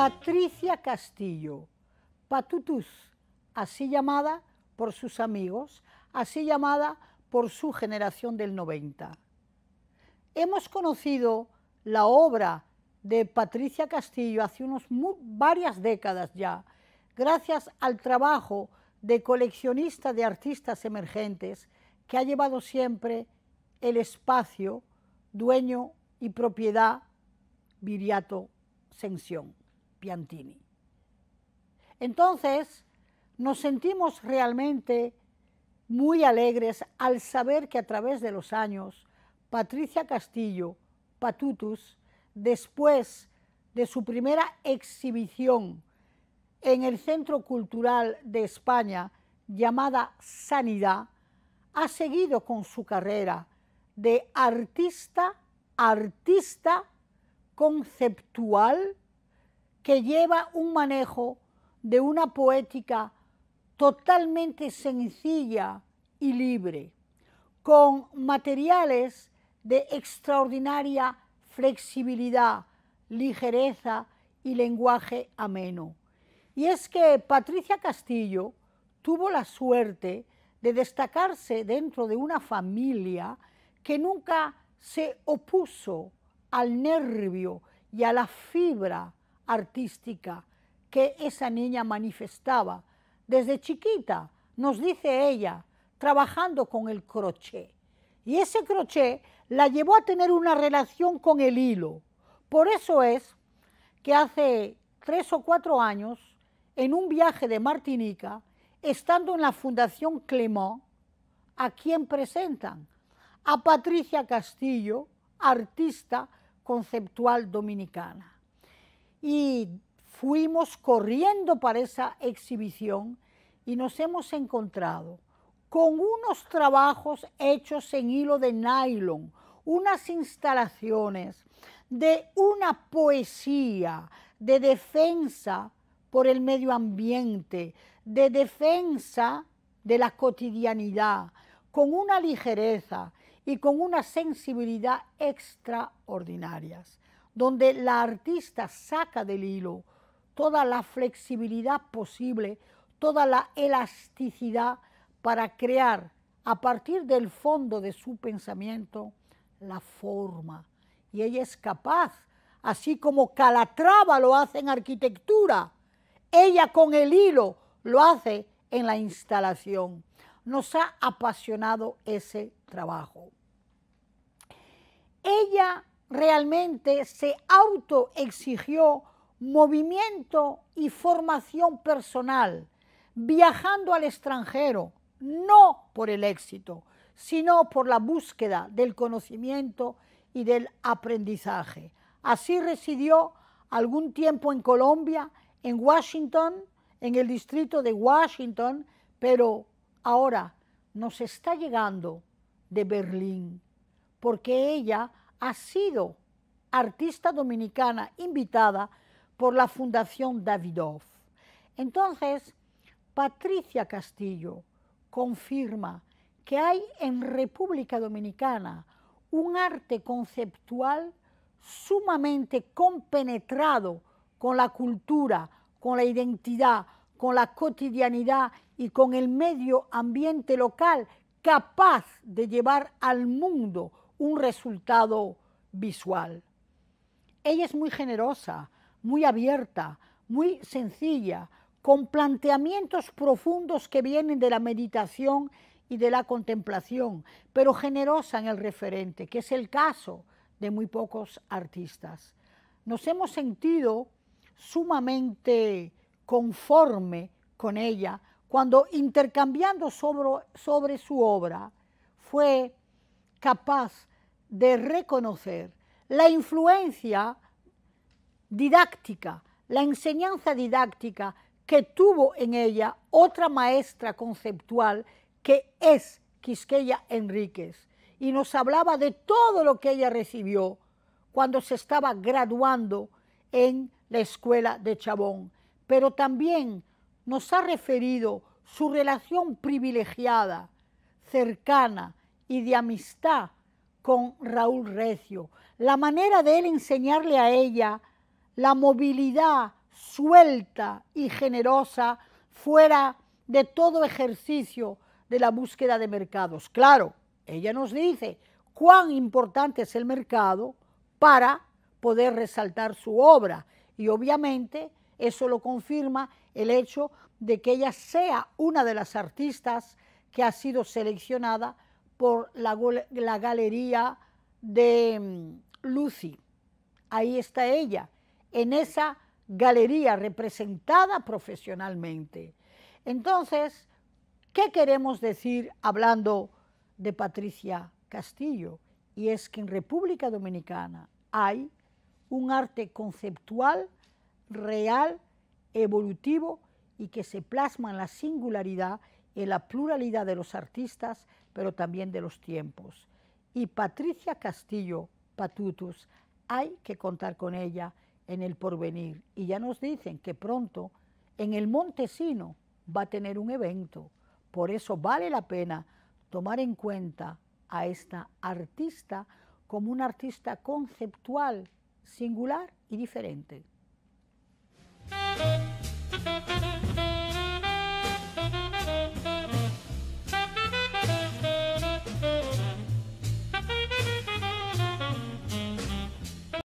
Patricia Castillo, Patutus, así llamada por sus amigos, así llamada por su generación del 90. Hemos conocido la obra de Patricia Castillo hace unos varias décadas ya, gracias al trabajo de coleccionista de artistas emergentes que ha llevado siempre el espacio dueño y propiedad Viriato Sensión. Piantini. Entonces, nos sentimos realmente muy alegres al saber que a través de los años, Patricia Castillo, Patutus, después de su primera exhibición en el Centro Cultural de España llamada Sanidad, ha seguido con su carrera de artista, artista conceptual que lleva un manejo de una poética totalmente sencilla y libre, con materiales de extraordinaria flexibilidad, ligereza y lenguaje ameno. Y es que Patricia Castillo tuvo la suerte de destacarse dentro de una familia que nunca se opuso al nervio y a la fibra artística que esa niña manifestaba desde chiquita, nos dice ella, trabajando con el crochet. Y ese crochet la llevó a tener una relación con el hilo. Por eso es que hace tres o cuatro años, en un viaje de Martinica, estando en la Fundación Clément, ¿a quien presentan? A Patricia Castillo, artista conceptual dominicana y fuimos corriendo para esa exhibición y nos hemos encontrado con unos trabajos hechos en hilo de nylon, unas instalaciones de una poesía de defensa por el medio ambiente, de defensa de la cotidianidad, con una ligereza y con una sensibilidad extraordinarias donde la artista saca del hilo toda la flexibilidad posible, toda la elasticidad para crear a partir del fondo de su pensamiento la forma. Y ella es capaz, así como Calatrava lo hace en arquitectura, ella con el hilo lo hace en la instalación. Nos ha apasionado ese trabajo. Ella realmente se autoexigió movimiento y formación personal, viajando al extranjero, no por el éxito, sino por la búsqueda del conocimiento y del aprendizaje. Así residió algún tiempo en Colombia, en Washington, en el distrito de Washington, pero ahora nos está llegando de Berlín, porque ella ha sido artista dominicana invitada por la Fundación Davidoff. Entonces, Patricia Castillo confirma que hay en República Dominicana un arte conceptual sumamente compenetrado con la cultura, con la identidad, con la cotidianidad y con el medio ambiente local, capaz de llevar al mundo un resultado visual. Ella es muy generosa, muy abierta, muy sencilla, con planteamientos profundos que vienen de la meditación y de la contemplación, pero generosa en el referente, que es el caso de muy pocos artistas. Nos hemos sentido sumamente conforme con ella cuando intercambiando sobre, sobre su obra fue capaz de reconocer la influencia didáctica, la enseñanza didáctica que tuvo en ella otra maestra conceptual que es Quisqueya Enríquez y nos hablaba de todo lo que ella recibió cuando se estaba graduando en la escuela de Chabón, pero también nos ha referido su relación privilegiada, cercana y de amistad con Raúl Recio. La manera de él enseñarle a ella la movilidad suelta y generosa fuera de todo ejercicio de la búsqueda de mercados. Claro, ella nos dice cuán importante es el mercado para poder resaltar su obra y obviamente eso lo confirma el hecho de que ella sea una de las artistas que ha sido seleccionada por la, galería de mm, Lucy. Ahí está ella, en esa galería representada profesionalmente. Entonces, ¿qué queremos decir hablando de Patricia Castillo? Y es que en República Dominicana hay un arte conceptual, real, evolutivo y que se plasma en la singularidad en la pluralidad de los artistas, pero también de los tiempos. Y Patricia Castillo, Patutus, hay que contar con ella en el porvenir. Y ya nos dicen que pronto en el Montesino va a tener un evento. Por eso vale la pena tomar en cuenta a esta artista como una artista conceptual, singular y diferente.